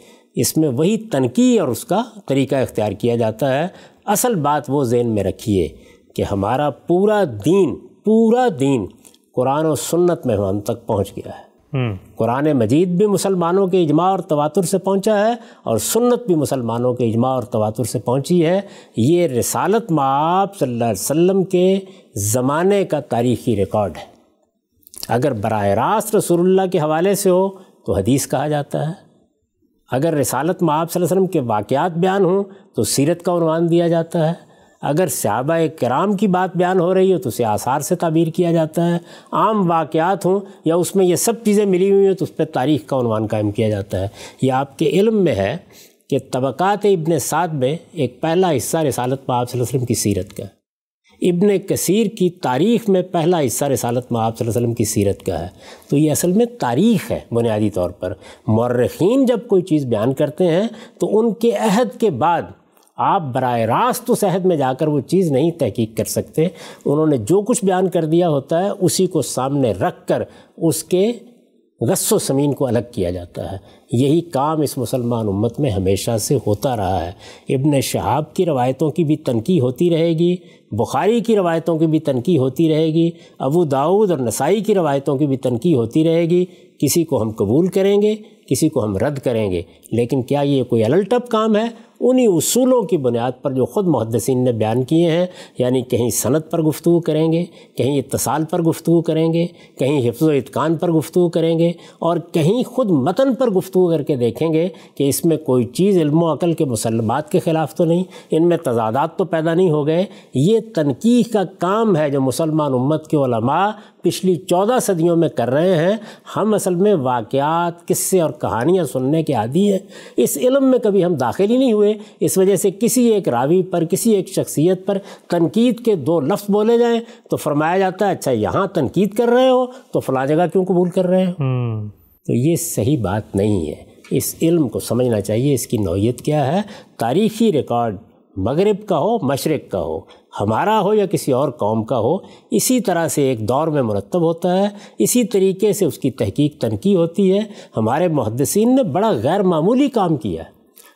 इसमें वही तनकी और उसका तरीका इख्तियार किया जाता है असल बात वो जेन में रखिए कि हमारा पूरा दीन पूरा दीन कुरान और सुन्नत में हम तक पहुंच गया है हम्म। कुरान मजीद भी मुसलमानों के इजमा और तवातुर से पहुंचा है और सुन्नत भी मुसलमानों के इजमा और तवातुर से पहुंची है ये रसालत माप सल्लल्लाहु वसल्लम के ज़माने का तारीखी रिकॉर्ड है अगर बर रास्त रसूलुल्लाह के हवाले से हो तो हदीस कहा जाता है अगर रसालत माप वसल्लम के वाक़ात बयान हों तो सीरत का अनवान दिया जाता है अगर सहाबा कराम की बात बयान हो रही हो तो उसे आसार से ताबीर किया जाता है आम वाक़ात हों या उसमें ये सब चीज़ें मिली हुई हैं तो उस पर तारीख़ का अनवान कायम किया जाता है ये आपके इल्म में है कि तबक़ात इबन साद में एक पहला हिस्सा रसालत माब वसम की सीरत का इबन कसीर की तारीख़ में पहला हिस्सा रसालत माब वसम की सीरत का है तो ये असल में तारीख़ है बुनियादी तौर पर मर्रखीन जब कोई चीज़ बयान करते हैं तो उनके अहद के बाद आप बर रास्त उस अहद में जाकर वो चीज़ नहीं तहकीक कर सकते उन्होंने जो कुछ बयान कर दिया होता है उसी को सामने रख कर उसके गस्सो समीन को अलग किया जाता है यही काम इस मुसलमान उम्मत में हमेशा से होता रहा है इब्न शहाब की रवायतों की भी तनकी होती रहेगी बुखारी की रवायतों की भी तनकी होती रहेगी अबू दाऊद और नसाई की रवायतों की भी तनकी होती रहेगी किसी को हम कबूल करेंगे किसी को हम रद्द करेंगे लेकिन क्या ये कोई अलटप काम है उन्हीं उसूलों की बुनियाद पर जो ख़ुद मुहदसिन ने बयान किए हैं यानी कहीं सनत पर गुफ्तु करेंगे कहीं इतसाल पर गुफ्तु करेंगे कहीं हिफ्ज़ इतकान पर गुफ्तु करेंगे और कहीं ख़ुद मतन पर गुफ्तु जस्तजू करके देखेंगे कि इसमें कोई चीज़ इल्म अकल के मुसलबात के ख़िलाफ़ तो नहीं इनमें तजादात तो पैदा नहीं हो गए ये तनकी का काम है जो मुसलमान उम्मत के उलमा पिछली चौदह सदियों में कर रहे हैं हम असल में वाक़ात किस्से और कहानियाँ सुनने के आदि हैं इस इलम में कभी हम दाखिल ही नहीं हुए इस वजह से किसी एक रावी पर किसी एक शख्सियत पर तनकीद के दो लफ्ज़ बोले जाएँ तो फरमाया जाता है अच्छा यहाँ तनकीद कर रहे हो तो फला जगह क्यों कबूल कर रहे हो हम्म। तो ये सही बात नहीं है इस इल्म को समझना चाहिए इसकी नौीयत क्या है तारीख़ी रिकॉर्ड मगरब का हो मशरक़ का हो हमारा हो या किसी और कौम का हो इसी तरह से एक दौर में मुरतब होता है इसी तरीके से उसकी तहकीक तनकी होती है हमारे मुहदसिन ने बड़ा गैर मामूली काम किया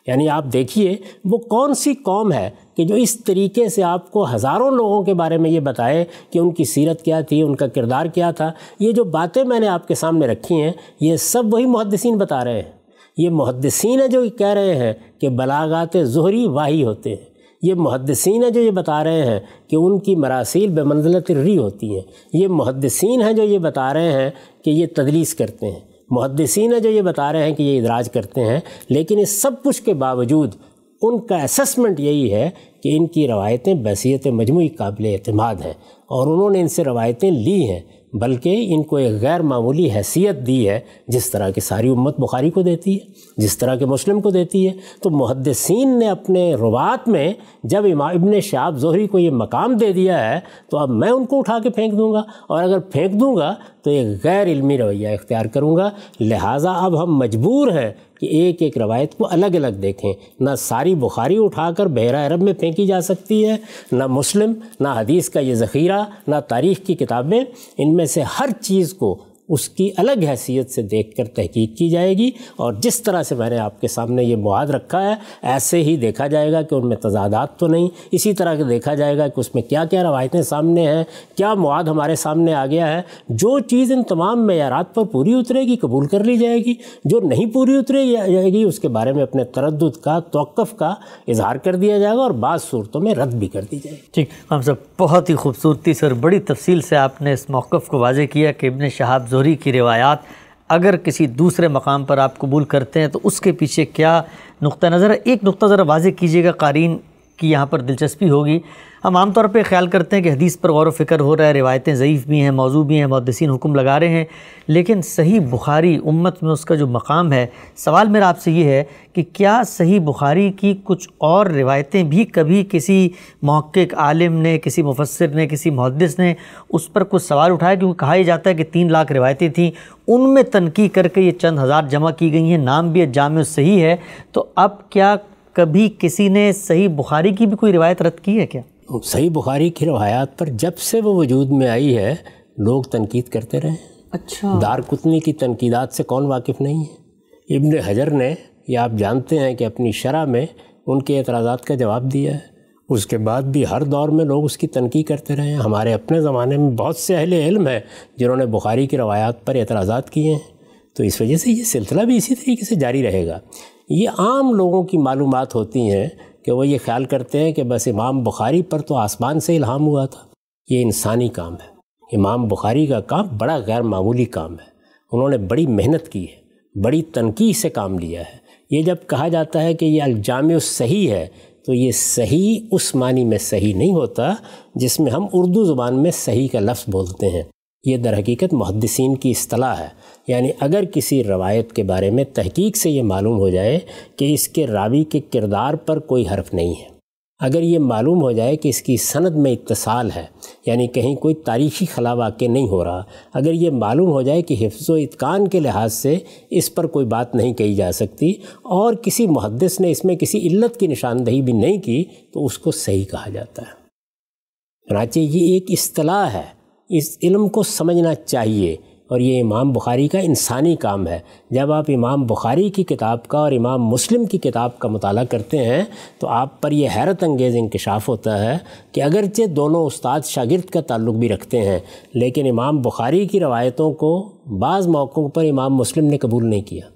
यानी आप देखिए वो कौन सी कौम है कि जो इस तरीके से आपको हज़ारों लोगों के बारे में ये बताए कि उनकी सीरत क्या थी उनका किरदार क्या था ये जो बातें मैंने आपके सामने रखी हैं ये सब वही मुहदसिन बता रहे हैं ये मुहदसिन है जो कह रहे हैं कि बलागात जहरी वाही होते हैं ये मुहदसिन है जो ये बता रहे हैं कि उनकी मरासिल बेमंजिलत री होती हैं ये मुहदसिन हैं जो ये बता रहे हैं कि ये तदलीस करते हैं मुहदसिन है जो ये बता रहे हैं कि ये इदराज करते हैं लेकिन इस सब कुछ के बावजूद उनका असेसमेंट यही है कि इनकी रवायतें बसीत मजमू काबिल अतमाद हैं और उन्होंने इनसे रवायतें ली हैं बल्कि इनको एक गैर मामूली हैसियत दी है जिस तरह की सारी उम्मत बुखारी को देती है जिस तरह के मुस्लिम को देती है तो मुहदसिन ने अपने रुबात में जब इमा इबन शाब जहरी को ये मकाम दे दिया है तो अब मैं उनको उठा के फेंक दूँगा और अगर फेंक दूँगा तो एक गैर इलमी रवैया इख्तियार करूँगा लिहाजा अब हम मजबूर हैं कि एक एक रवायत को अलग अलग देखें ना सारी बुखारी उठाकर बहरा अरब में फेंकी जा सकती है ना मुस्लिम ना हदीस का ये ज़ख़ीरा ना तारीख़ की किताबें इनमें से हर चीज़ को उसकी अलग हैसियत से देख कर तहकीक की जाएगी और जिस तरह से मैंने आपके सामने ये मुआद रखा है ऐसे ही देखा जाएगा कि उनमें तजादात तो नहीं इसी तरह के देखा जाएगा कि उसमें क्या क्या रवायतें सामने हैं क्या मुआद हमारे सामने आ गया है जो चीज़ इन तमाम मैारात पर पूरी उतरेगी कबूल कर ली जाएगी जो नहीं पूरी उतरे जाएगी उसके बारे में अपने तरद का तोक़ का इजहार कर दिया जाएगा और बाद सूरतों में रद्द भी कर दी जाएगी ठीक हम सब बहुत ही खूबसूरती से और बड़ी तफसील से आपने इस मौक़ को वाजे किया कि इबन शहाब जोहरी की रिवायात अगर किसी दूसरे मकाम पर आप कबूल करते हैं तो उसके पीछे क्या नुक़ नज़र एक नुक़ ज़रा वाज कीजिएगा कारीन की यहाँ पर दिलचस्पी होगी हम आमतौर पर ख्याल करते हैं कि हदीस पर गौर फ़िक्र हो रहा है रिवायतें ज़यीफ़ भी हैं मौजू भी हैं मुद्दसिन हुक्म लगा रहे हैं लेकिन सही बुखारी उम्मत में उसका जो मकाम है सवाल मेरा आपसे ये है कि क्या सही बुखारी की कुछ और रिवायतें भी कभी किसी महक्क आलिम ने किसी मुफसर ने किसी मुहदस ने उस पर कुछ सवाल उठाया क्योंकि कहा ही जाता है कि तीन लाख रिवायतें थीं उनमें तनकी करके ये चंद हज़ार जमा की गई हैं नाम भी जाम सही है तो अब क्या कभी किसी ने सही बुखारी की भी कोई रिवायत रद्द की है क्या सही बुखारी की रवायात पर जब से वो वजूद में आई है लोग तनकीद करते रहे अच्छा दार कुतनी की तनकीदात से कौन वाकिफ़ नहीं है इब्न हजर ने यह आप जानते हैं कि अपनी शरह में उनके एतराज़ात का जवाब दिया है उसके बाद भी हर दौर में लोग उसकी तनकी करते रहे हैं हमारे अपने ज़माने में बहुत से अहले इल्म हैं जिन्होंने बुखारी की रवायात पर एतराज़ात किए हैं तो इस वजह से ये सिलसिला भी इसी तरीके से जारी रहेगा ये आम लोगों की मालूम होती हैं कि वो ये ख्याल करते हैं कि बस इमाम बुखारी पर तो आसमान से इल्हाम हुआ था ये इंसानी काम है इमाम बुखारी का काम बड़ा गैर मामूली काम है उन्होंने बड़ी मेहनत की है बड़ी तनकी से काम लिया है ये जब कहा जाता है कि ये अलजाम सही है तो ये सही उस मानी में सही नहीं होता जिसमें हम उर्दू ज़ुबान में सही का लफ्ज़ बोलते हैं ये दर हकीकत मुहदसिन की असलाह है यानी अगर किसी रवायत के बारे में तहकीक से ये मालूम हो जाए कि इसके रावी के किरदार पर कोई हरफ़ नहीं है अगर ये मालूम हो जाए कि इसकी सनद में इतसाल है यानी कहीं कोई तारीखी खला वाक़ नहीं हो रहा अगर ये मालूम हो जाए कि हिफ्ज़ इतकान के लिहाज से इस पर कोई बात नहीं कही जा सकती और किसी मुहदस ने इसमें किसी इल्लत की निशानदही भी नहीं की तो उसको सही कहा जाता है चुनाचे ये एक असलाह है इस इल्म को समझना चाहिए और ये इमाम बुखारी का इंसानी काम है जब आप इमाम बुखारी की किताब का और इमाम मुस्लिम की किताब का मताल करते हैं तो आप पर यह हैरत अंगेज़ इंकशाफ होता है कि अगरचे दोनों उस्ताद शागिर्द का ताल्लुक भी रखते हैं लेकिन इमाम बुखारी की रवायतों को बाज़ मौक़ों पर इमाम मुस्लिम ने कबूल नहीं किया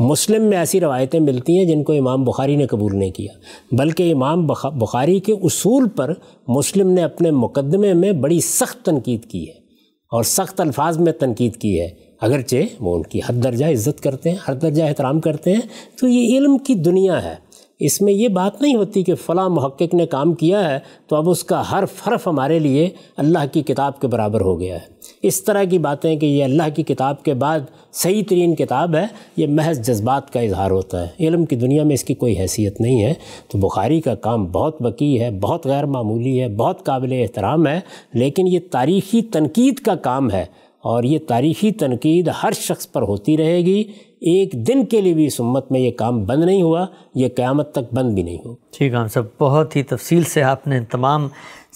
मुस्लिम में ऐसी रवायतें मिलती हैं जिनको इमाम बुखारी ने कबूल नहीं किया बल्कि इमाम बुखारी के उसूल पर मुस्लिम ने अपने मुकदमे में बड़ी सख्त तनकीद की है और सख्त अल्फाज में तनकीद की है अगरचे वो उनकी हर दर्जा इज़्ज़त करते हैं हर दर्जा एहतराम करते हैं तो ये इल्म की दुनिया है इसमें ये बात नहीं होती कि फ़लाँ महक्क ने काम किया है तो अब उसका हर फर्फ हमारे लिए अल्लाह की किताब के बराबर हो गया है इस तरह की बातें कि ये अल्लाह की किताब के बाद सही तरीन किताब है ये महज जज्बात का इजहार होता है इलम की दुनिया में इसकी कोई हैसियत नहीं है तो बुखारी का काम बहुत बकी है बहुत गैर मामूली है बहुत काबिल एहतराम है लेकिन ये तारीखी तनकीद का काम है और ये तारीख़ी तनकीद हर शख्स पर होती रहेगी एक दिन के लिए भी इस उम्मत में ये काम बंद नहीं हुआ ये क़्यामत तक बंद भी नहीं हो ठीक है सब बहुत ही तफसील से आपने तमाम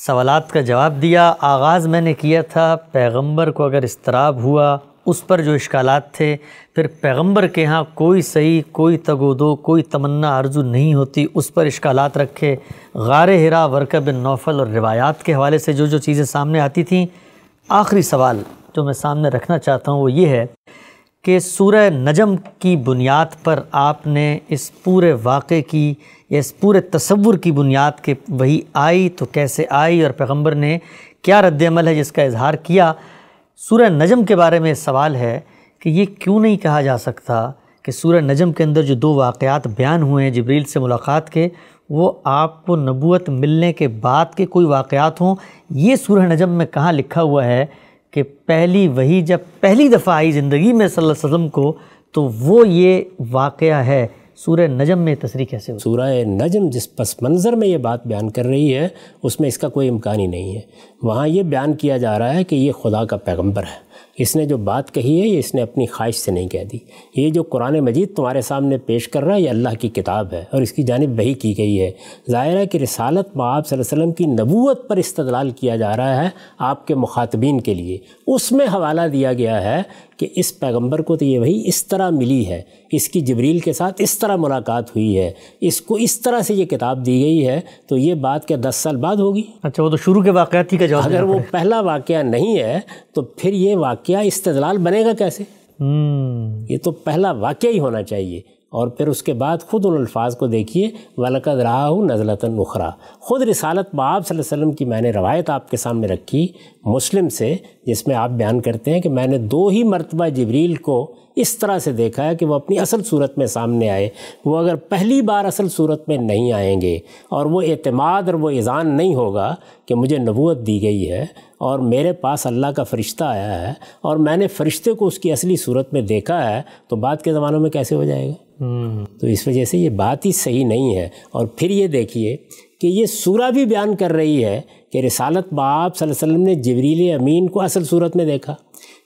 सवालत का जवाब दिया आगाज़ मैंने किया था पैगम्बर को अगर इसतराब हुआ उस पर जो इश्कालात थे फिर पैगंबर के यहाँ कोई सही कोई तगोदो कोई तमन्ना आरजू नहीं होती उस पर इश्कालात रखे गार हिरा वर्का बिन नौफल और रिवायात के हवाले से जो जो चीज़ें सामने आती थी आखिरी सवाल जो मैं सामने रखना चाहता हूँ वो ये है कि सूर्य नजम की बुनियाद पर आपने इस पूरे वाक़े की या इस पूरे तस्वुर की बुनियाद के वही आई तो कैसे आई और पैगम्बर ने क्या रद्दमल है जिसका इजहार किया सूर्य नजम के बारे में सवाल है कि ये क्यों नहीं कहा जा सकता कि सूर नजम के अंदर जो दो वाक़ात बयान हुए हैं जबरील से मुलाकात के वो आपको नबूत मिलने के बाद के कोई वाक़ात हों ये सूर्य नजम में कहाँ लिखा हुआ है कि पहली वही जब पहली दफ़ा आई ज़िंदगी में सल्लल्लाहु अलैहि वसल्लम को तो वो ये वाक़ है सूर्य नजम में तस्री कैसे हो सूर्य नजम जिस पस मंज़र में ये बात बयान कर रही है उसमें इसका कोई इम्कान ही नहीं है वहाँ ये बयान किया जा रहा है कि ये खुदा का पैगम्बर है इसने जो बात कही है ये इसने अपनी ख्वाहिश से नहीं कह दी ये जो कुरान मजीद तुम्हारे सामने पेश कर रहा है ये अल्लाह की किताब है और इसकी जानब वही की गई है ज़ाहिर है कि रिसालत में आप की नबूत पर इस्तलाल किया जा रहा है आपके मुखातबीन के लिए उसमें हवाला दिया गया है कि इस पैगंबर को तो ये वही इस तरह मिली है इसकी जबरील के साथ इस तरह मुलाकात हुई है इसको इस तरह से ये किताब दी गई है तो ये बात क्या दस साल बाद होगी अच्छा वो तो शुरू के वाक़ी का जवाब अगर वो पहला वाक़ नहीं है तो फिर ये वाक़ क्या इस्तलाल बनेगा कैसे हम्म। ये तो पहला वाक्य ही होना चाहिए और फिर उसके बाद ख़ुद उन अल्फाज को देखिए वलकद रहा हूँ नज़लतन उखरा ख़ुद रिसालत बाब वसल्लम की मैंने रवायत आपके सामने रखी मुस्लिम से जिसमें आप बयान करते हैं कि मैंने दो ही मरतबा जबरील को इस तरह से देखा है कि वो अपनी असल सूरत में सामने आए वो अगर पहली बार असल सूरत में नहीं आएंगे और वो अतमाद और वो ईज़ान नहीं होगा कि मुझे नबूत दी गई है और मेरे पास अल्लाह का फ़रिश्ता आया है और मैंने फ़रिश्ते को उसकी असली सूरत में देखा है तो बाद के ज़मानों में कैसे हो जाएगा हम्म। तो इस वजह से ये बात ही सही नहीं है और फिर ये देखिए कि ये सूरा भी बयान कर रही है कि रसालत बाप वसल्लम ने जवरील अमीन को असल सूरत में देखा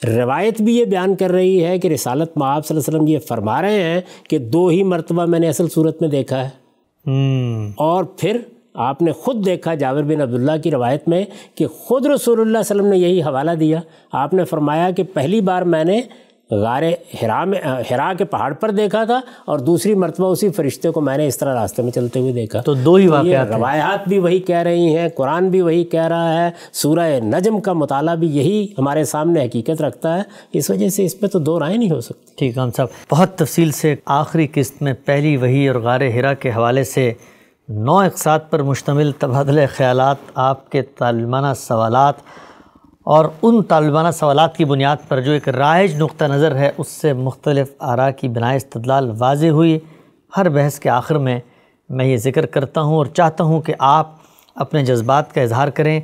रवायत भी ये बयान कर रही है कि रसालत बाप वसल्लम ये फरमा रहे हैं कि दो ही मरतबा मैंने असल सूरत में देखा है हम्म। और फिर आपने ख़ुद देखा जावर बिन अब्दुल्ला की रवायत में कि ख़ुद रसूल वसल्लम ने यही हवाला दिया आपने फरमाया कि पहली बार मैंने गार हरा में हरा के पहाड़ पर देखा था और दूसरी मरतबा उसी फरिश्ते को मैंने इस तरह रास्ते में चलते हुए देखा तो दो ही तो रवायात भी वही कह रही हैं कुरान भी वही कह रहा है सूरह नजम का मताला भी यही हमारे सामने हकीकत रखता है इस वजह से इस पर तो दो राय नहीं हो सकती ठीक है हम साहब बहुत तफसील से आखिरी किस्त में पहली वही और गार हरा के हवाले से नौ इकसात पर मुश्तमिल तबादले ख्याल आपके तालमाना सवालत और उन तालिबाना सवालत की बुनियाद पर जो एक राइज नुक़ नज़र है उससे मुख्तलफ़ आरा की बिना इस्तलाल वाज हुई हर बहस के आखिर में मैं ये ज़िक्र करता हूँ और चाहता हूँ कि आप अपने जज्बात का इजहार करें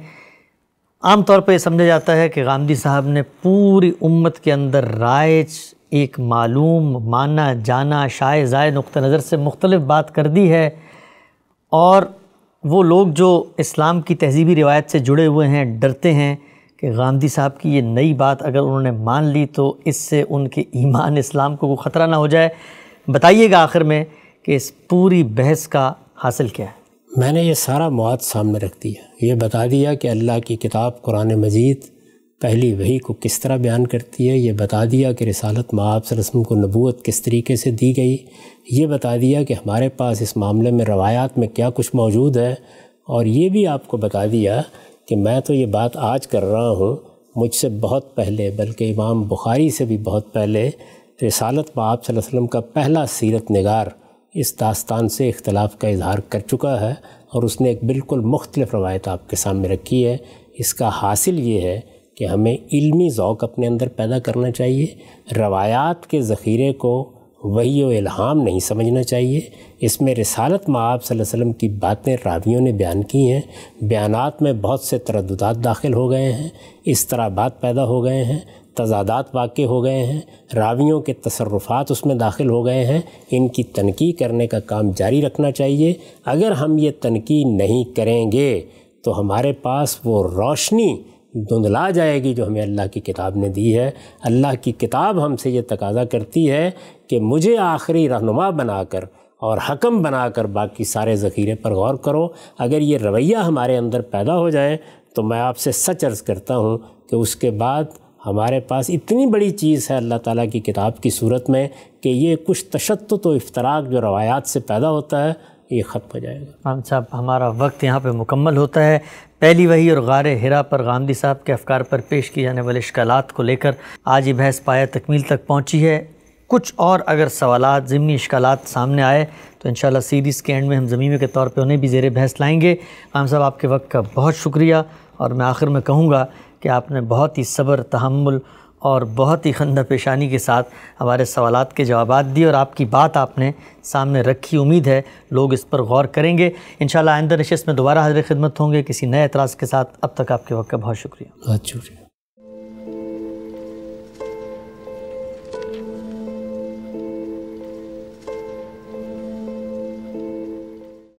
आम तौर पर यह समझा जाता है कि गांधी साहब ने पूरी उम्मत के अंदर राइज एक मालूम माना जाना शाय ज़ाय नुक़ नज़र से मुख्तलिफ बात कर दी है और वो लोग जो इस्लाम की तहजीबी रिवायत से जुड़े हुए हैं डरते हैं कि गांधी साहब की ये नई बात अगर उन्होंने मान ली तो इससे उनके ईमान इस्लाम को कोई ख़तरा ना हो जाए बताइएगा आखिर में कि इस पूरी बहस का हासिल क्या है मैंने ये सारा मवाद सामने रख दिया ये बता दिया कि अल्लाह की किताब कुरान मजीद पहली वही को किस तरह बयान करती है ये बता दिया कि रसालत माँ रस्म को नबूत किस तरीके से दी गई ये बता दिया कि हमारे पास इस मामले में रवायात में क्या कुछ मौजूद है और ये भी आपको बता दिया कि मैं तो ये बात आज कर रहा हूँ मुझसे बहुत पहले बल्कि इमाम बुखारी से भी बहुत पहले रसालत में आप वसम का पहला सीरत नगार इस दास्तान से इख्तलाफ का इजहार कर चुका है और उसने एक बिल्कुल मुख्तलिफ रवायत आपके सामने रखी है इसका हासिल ये है कि हमें इल्मी ओक़ अपने अंदर पैदा करना चाहिए रवायात के ज़ख़ीरे को वही व इल्हाम नहीं समझना चाहिए इसमें रिसालत माब वसल्लम की बातें रावियों ने बयान की हैं बयानात में बहुत से तरदात दाखिल हो गए हैं इस तरह बात पैदा हो गए हैं तजादात वाक़ हो गए हैं रावियों के तसरफ़ात उसमें दाखिल हो गए हैं इनकी तनकी करने का काम जारी रखना चाहिए अगर हम ये तनकी नहीं करेंगे तो हमारे पास वो रोशनी धुंधला जाएगी जो हमें अल्लाह की किताब ने दी है अल्लाह की किताब हमसे ये तकाजा करती है कि मुझे आखिरी रहनुमा बनाकर और हकम बनाकर बाकी सारे ज़ख़ीरे पर गौर करो अगर ये रवैया हमारे अंदर पैदा हो जाए तो मैं आपसे सच अर्ज़ करता हूँ कि उसके बाद हमारे पास इतनी बड़ी चीज़ है अल्लाह ताला की किताब की सूरत में कि ये कुछ तशत तो इफ्तराक जो रवायात से पैदा होता है ये ख़त्म हो जाएगा हम साहब हमारा वक्त यहाँ पे मुकम्मल होता है पहली वही और गार हिरा पर गांधी साहब के अफकार पर पेश किए जाने वाले शिकालात को लेकर आज ये बहस पाया तकमील तक पहुँची है कुछ और अगर सवाल ज़मनी इश्कालात सामने आए तो इन सीरीज़ के एंड में हम ज़मीमे के तौर पर उन्हें भी जेर बहस लाएँगे खाम साहब आपके वक्त का बहुत शुक्रिया और मैं आखिर में कहूँगा कि आपने बहुत ही सब्र तहमुल और बहुत ही खंदा पेशानी के साथ हमारे सवाल के जवाब दिए और आपकी बात आपने सामने रखी उम्मीद है लोग इस पर गौर करेंगे इन आइंदा नशस्त में दोबारा हाजिर खिदमत होंगे किसी नए एतराज़ के साथ अब तक आपके वक्त का बहुत शुक्रिया बहुत शुक्रिया